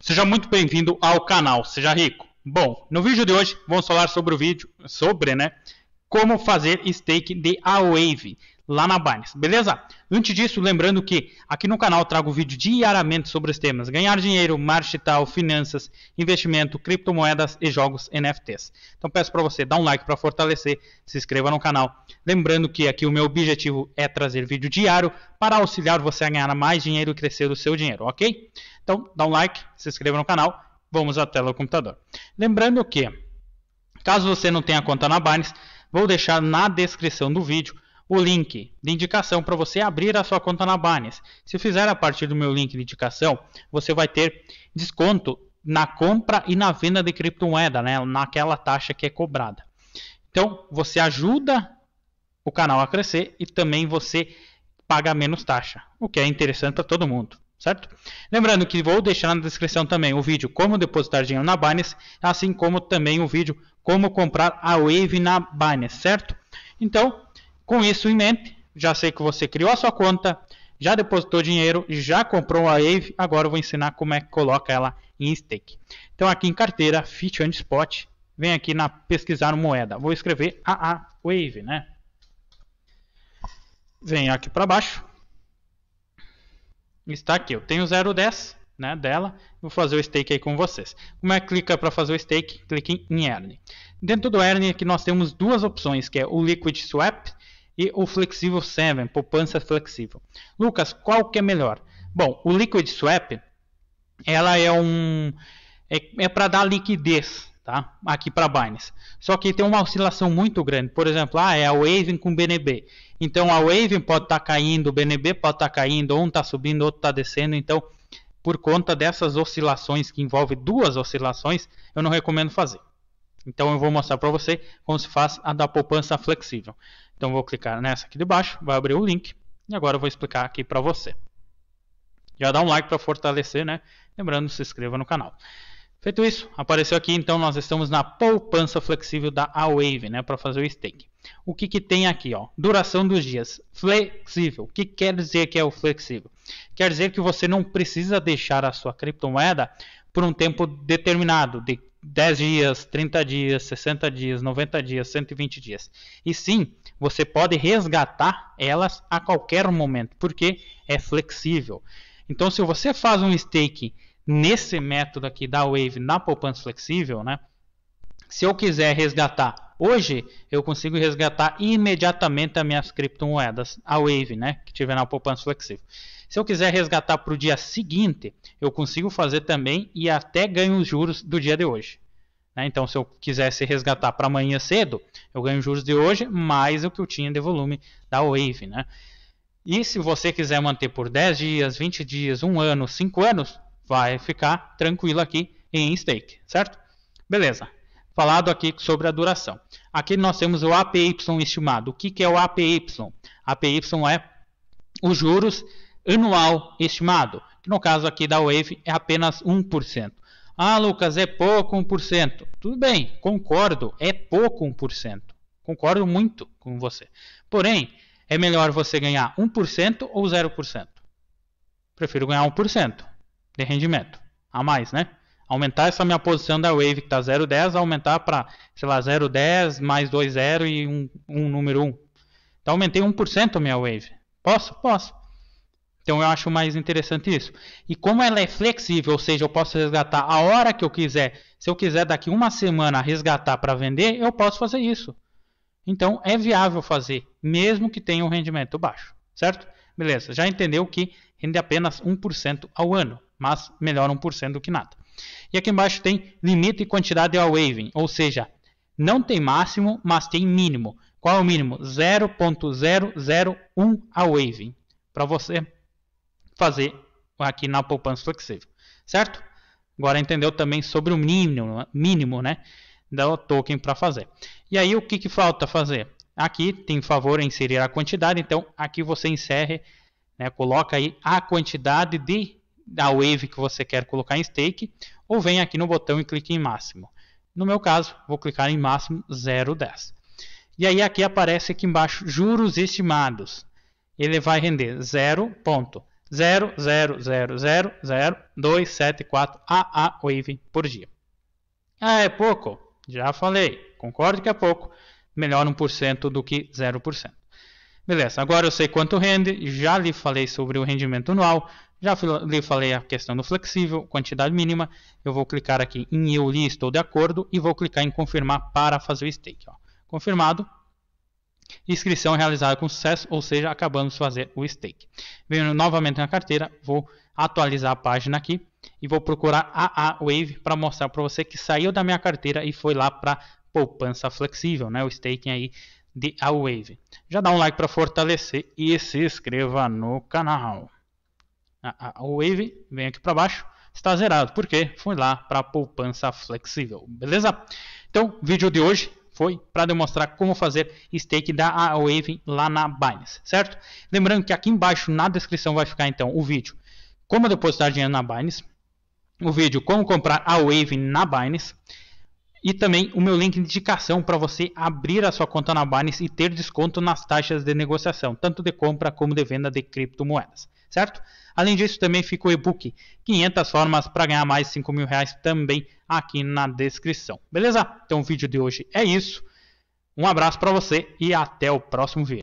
Seja muito bem-vindo ao canal Seja Rico. Bom, no vídeo de hoje vamos falar sobre o vídeo sobre, né, como fazer stake de A-Wave lá na Binance, beleza? Antes disso, lembrando que aqui no canal trago vídeo diariamente sobre os temas ganhar dinheiro, marketing, finanças, investimento, criptomoedas e jogos NFTs. Então peço para você dar um like para fortalecer, se inscreva no canal. Lembrando que aqui o meu objetivo é trazer vídeo diário para auxiliar você a ganhar mais dinheiro e crescer o seu dinheiro, ok? Então dá um like, se inscreva no canal, vamos à tela do computador. Lembrando que, caso você não tenha conta na Binance, vou deixar na descrição do vídeo o link de indicação para você abrir a sua conta na Binance. Se fizer a partir do meu link de indicação, você vai ter desconto na compra e na venda de criptomoeda, né, naquela taxa que é cobrada. Então, você ajuda o canal a crescer e também você paga menos taxa, o que é interessante para todo mundo, certo? Lembrando que vou deixar na descrição também o vídeo como depositar dinheiro na Binance, assim como também o vídeo como comprar a Wave na Binance, certo? Então, com isso em mente, já sei que você criou a sua conta, já depositou dinheiro, já comprou a Wave, agora eu vou ensinar como é que coloca ela em stake. Então aqui em carteira, Fit and Spot, vem aqui na pesquisar moeda. Vou escrever AA Wave, né? Venho aqui para baixo. Está aqui, eu tenho 0,10 né, dela. Vou fazer o stake aí com vocês. Como é que clica para fazer o stake? Clique em Earn. Dentro do Earn aqui nós temos duas opções, que é o Liquid Swap e o Flexível 7, poupança flexível. Lucas, qual que é melhor? Bom, o Liquid Swap, ela é um é, é para dar liquidez, tá? Aqui para Binance. Só que tem uma oscilação muito grande. Por exemplo, ah, é a Wave com BNB. Então a Wave pode estar tá caindo, o BNB pode estar tá caindo, um está subindo, outro está descendo. Então por conta dessas oscilações que envolve duas oscilações, eu não recomendo fazer. Então eu vou mostrar para você como se faz a da poupança flexível. Então vou clicar nessa aqui de baixo, vai abrir o link e agora eu vou explicar aqui para você. Já dá um like para fortalecer, né? Lembrando, se inscreva no canal. Feito isso, apareceu aqui, então nós estamos na poupança flexível da A-Wave, né, para fazer o stake. O que, que tem aqui, ó? Duração dos dias, flexível. O que quer dizer que é o flexível? Quer dizer que você não precisa deixar a sua criptomoeda por um tempo determinado, de 10 dias, 30 dias, 60 dias, 90 dias, 120 dias. E sim, você pode resgatar elas a qualquer momento, porque é flexível. Então, se você faz um stake nesse método aqui da Wave na poupança flexível, né? Se eu quiser resgatar hoje, eu consigo resgatar imediatamente as minhas criptomoedas, a Wave, né? Que tiver na poupança flexível. Se eu quiser resgatar para o dia seguinte, eu consigo fazer também e até ganho os juros do dia de hoje. Né? Então, se eu quisesse resgatar para amanhã cedo, eu ganho os juros de hoje mais o que eu tinha de volume da Wave. Né? E se você quiser manter por 10 dias, 20 dias, 1 ano, 5 anos, vai ficar tranquilo aqui em stake, certo? Beleza. Falado aqui sobre a duração. Aqui nós temos o APY estimado. O que, que é o APY? APY é os juros anual estimado, que no caso aqui da Wave é apenas 1%. Ah, Lucas, é pouco 1%. Tudo bem, concordo, é pouco 1%. Concordo muito com você. Porém, é melhor você ganhar 1% ou 0%? Prefiro ganhar 1% de rendimento. A mais, né? Aumentar essa minha posição da Wave que está 0,10, aumentar para, sei lá, 0,10 mais 2,0 e um, um número 1. Então aumentei 1% a minha Wave. Posso? Posso. Então eu acho mais interessante isso. E como ela é flexível, ou seja, eu posso resgatar a hora que eu quiser. Se eu quiser daqui uma semana resgatar para vender, eu posso fazer isso. Então é viável fazer, mesmo que tenha um rendimento baixo, certo? Beleza, já entendeu que rende apenas 1% ao ano, mas melhor 1% do que nada. E aqui embaixo tem limite e quantidade ao waving, ou seja, não tem máximo, mas tem mínimo. Qual é o mínimo? 0.001 ao waving Para você fazer aqui na poupança flexível, certo? Agora entendeu também sobre o mínimo, mínimo né, do token para fazer. E aí o que, que falta fazer? Aqui tem favor inserir a quantidade, então aqui você encerre, né, coloca aí a quantidade de da wave que você quer colocar em stake, ou vem aqui no botão e clique em máximo. No meu caso, vou clicar em máximo 0,10. E aí aqui aparece aqui embaixo juros estimados. Ele vai render 0. Ponto. 0,0000274 AA Wave por dia. Ah, é pouco? Já falei. Concordo que é pouco. Melhor 1% do que 0%. Beleza, agora eu sei quanto rende, já lhe falei sobre o rendimento anual, já lhe falei a questão do flexível, quantidade mínima. Eu vou clicar aqui em eu li estou de acordo e vou clicar em confirmar para fazer o stake. Ó. Confirmado, Inscrição realizada com sucesso, ou seja, acabamos de fazer o stake. Venho novamente na carteira, vou atualizar a página aqui e vou procurar a Wave para mostrar para você que saiu da minha carteira e foi lá para poupança flexível, né? O staking aí de a Wave. Já dá um like para fortalecer e se inscreva no canal. A Wave vem aqui para baixo, está zerado porque foi lá para poupança flexível, beleza? Então, vídeo de hoje foi para demonstrar como fazer stake da Wave lá na Binance, certo? Lembrando que aqui embaixo na descrição vai ficar então o vídeo como depositar dinheiro na Binance, o vídeo como comprar a Wave na Binance e também o meu link de indicação para você abrir a sua conta na Binance e ter desconto nas taxas de negociação, tanto de compra como de venda de criptomoedas certo? Além disso, também fica o e-book 500 formas para ganhar mais 5 mil reais também aqui na descrição, beleza? Então o vídeo de hoje é isso. Um abraço para você e até o próximo vídeo.